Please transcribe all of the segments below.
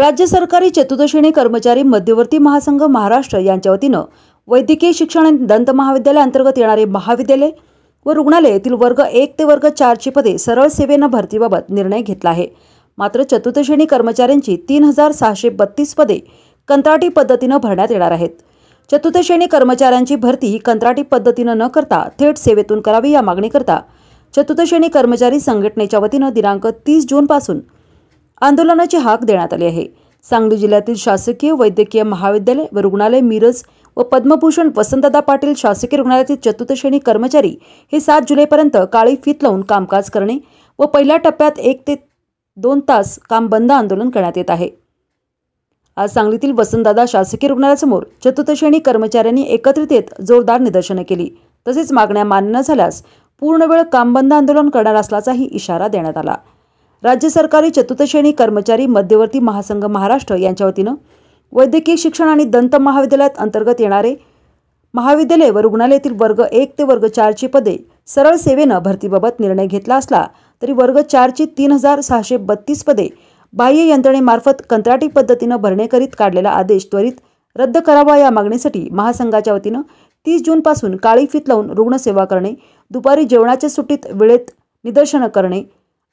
राज्य सरकारी चतुर्दशिणी कर्मचारी मध्यवर्ती महासंघ महाराष्ट्र यांच्या वतीनं वैद्यकीय शिक्षण आणि दंत अंतर्गत येणारे महाविद्यालय व रुग्णालयातील वर्ग एक ते वर्ग चारची पदे सरळ सेवेनं भरतीबाबत निर्णय घेतला आहे मात्र चतुर्थश्रेणी कर्मचाऱ्यांची तीन हजार सहाशे बत्तीस पदे कंत्राटी पद्धतीनं भरण्यात येणार आहेत चतुर्थश्रेणी कर्मचाऱ्यांची भरती ही कंत्राटी पद्धतीनं न करता थेट सेवेतून करावी या मागणीकरता चतुर्थश्रेणी कर्मचारी संघटनेच्या वतीनं दिनांक तीस जूनपासून आंदोलनाची हाक देण्यात आली आहे सांगली जिल्ह्यातील शासकीय वैद्यकीय महाविद्यालय व रुग्णालय मिरज व पद्मभूषण वसंतदा पाटील शासकीय रुग्णालयातील चतुर्थश्रेणी कर्मचारी हे सात जुलैपर्यंत काळी फीत लावून कामकाज करणे व पहिल्या टप्प्यात एक ते दोन तास काम बंद आंदोलन करण्यात येत आहे आज सांगलीतील वसंतदादा शासकीय रुग्णालयासमोर चतुर्थश्रेणी कर्मचाऱ्यांनी एकत्रित येत जोरदार निदर्शनं केली तसेच मागण्या मान्य न झाल्यास पूर्ण वेळ काम बंद आंदोलन करणार असल्याचाही इशारा देण्यात आला राज्य सरकारी चतुर्थश्रेणी कर्मचारी मध्यवर्ती महासंघ महाराष्ट्र यांच्या वतीनं वैद्यकीय शिक्षण आणि दंत महाविद्यालयात अंतर्गत येणारे महाविद्यालय व रुग्णालयातील वर्ग एक ते वर्ग चारची पदे सरळ सेवेनं भरतीबाबत निर्णय घेतला असला तरी वर्ग चारची तीन हजार सहाशे बत्तीस पदे बाह्य यंत्रणेमार्फत कंत्राटी पद्धतीनं भरणेकरीत काढलेला आदेश त्वरित रद्द करावा या मागणीसाठी महासंघाच्या वतीनं तीस जूनपासून काळी फीत लावून रुग्णसेवा करणे दुपारी जेवणाच्या सुट्टीत वेळेत निदर्शनं करणे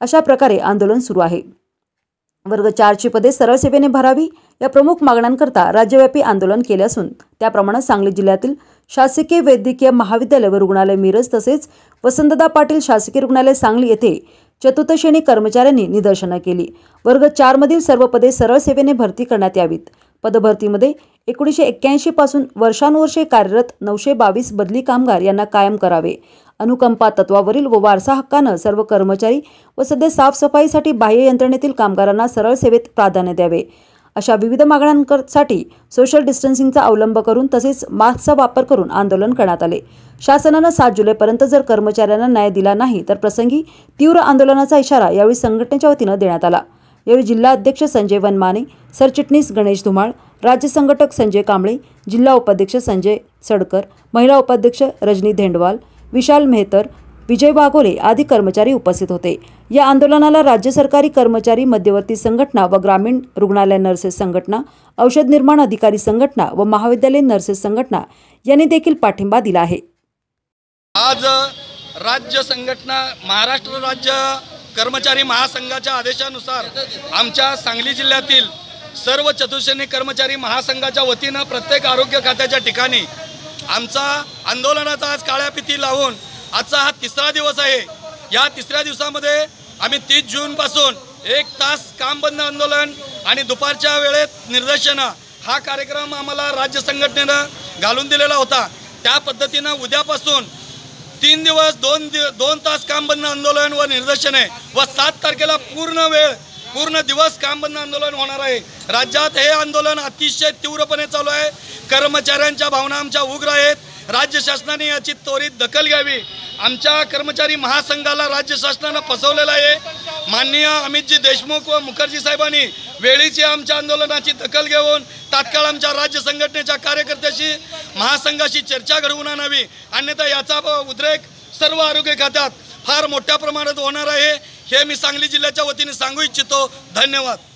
अशा प्रकारे आंदोलन सुरू आहे वर्ग चारची पदे सरळ सेवेने भरावी या प्रमुख मागण्यांकरता राज्यव्यापी आंदोलन केले असून त्याप्रमाणे सांगली जिल्ह्यातील शासकीय वैद्यकीय महाविद्यालय व रुग्णालय मिरज तसेच वसंतदा पाटील शासकीय रुग्णालय सांगली येथे चतुर्थश्रेणी कर्मचाऱ्यांनी निदर्शनं केली वर्ग चारमधील सर्व पदे सरळ सेवेने भरती करण्यात यावीत पदभरतीमध्ये एकोणीसशे एक्क्याऐंशी पासून वर्षानुवर्षे कार्यरत नऊशे बावीस बदली कामगार यांना कायम करावे अनुकंपा तत्वावरील व वारसा हक्कानं सर्व कर्मचारी व सध्या साफसफाईसाठी बाह्य यंत्रणेतील कामगारांना सरळ सेवेत प्राधान्य द्यावे अशा विविध मागण्यांसाठी सोशल डिस्टन्सिंगचा अवलंब करून तसेच मास्कचा वापर करून आंदोलन करण्यात आले शासनानं सात जुलैपर्यंत जर कर्मचाऱ्यांना न्याय दिला नाही तर प्रसंगी तीव्र आंदोलनाचा इशारा यावेळी संघटनेच्या वतीनं देण्यात आला यावेळी जिल्हा अध्यक्ष संजय वनमाने सरचिटणीस गणेश धुमाळ राज्य संघटक संजय कांबळे जिल्हा उपाध्यक्ष संजय सडकर महिला उपाध्यक्ष रजनी धेंडवाल विशाल मेहतर विजय वाघोले आदी कर्मचारी उपस्थित होते या आंदोलनाला राज्य सरकारी कर्मचारी मध्यवर्ती संघटना व ग्रामीण रुग्णालय नर्सेस संघटना औषध निर्माण अधिकारी संघटना व महाविद्यालय नर्सेस संघटना यांनी देखील पाठिंबा दिला आहे आज राज्य संघटना महाराष्ट्र राज्य कर्मचारी महासंघाच्या आदेशानुसार आमच्या सांगली जिल्ह्यातील सर्व चतुर्शनी कर्मचारी महासंघाच्या वतीनं प्रत्येक आरोग्य खात्याच्या ठिकाणी आमचा आंदोलनाचा आज काळ्या पिती लावून आजचा हा तिसरा दिवस आहे या तिसऱ्या दिवसामध्ये आम्ही तीस जूनपासून एक तास काम बंद आंदोलन आणि दुपारच्या वेळेत निदर्शनं हा कार्यक्रम आम्हाला राज्य संघटनेनं घालून दिलेला होता त्या पद्धतीनं उद्यापासून तीन दिवस दोन दिव दोन तास काम बंद आंदोलन व आहे व सात तारखेला पूर्ण वेळ पूर्ण दिवस काम बंद आंदोलन होणार आहे राज्यात हे आंदोलन अतिशय तीव्रपणे चालू आहे कर्मचाऱ्यांच्या भावना आमच्या उग्र आहेत राज्य शासनाने याची त्वरित दखल घ्यावी आमच्या कर्मचारी महासंघाला राज्य शासनानं फसवलेलं आहे माननीय अमितजी देशमुख व मुखर्जी साहेबांनी वेळीची आमच्या आंदोलनाची दखल घेऊन तात्काळ आमच्या राज्य संघटनेच्या कार्यकर्त्याशी महासंघाशी चर्चा घडवून आणावी अन्यथा याचा उद्रेक सर्व आरोग्य खात्यात फार मोठ्या प्रमाणात होणार आहे हे मी सांगली जिल्ह्याच्या वतीने सांगू इच्छितो धन्यवाद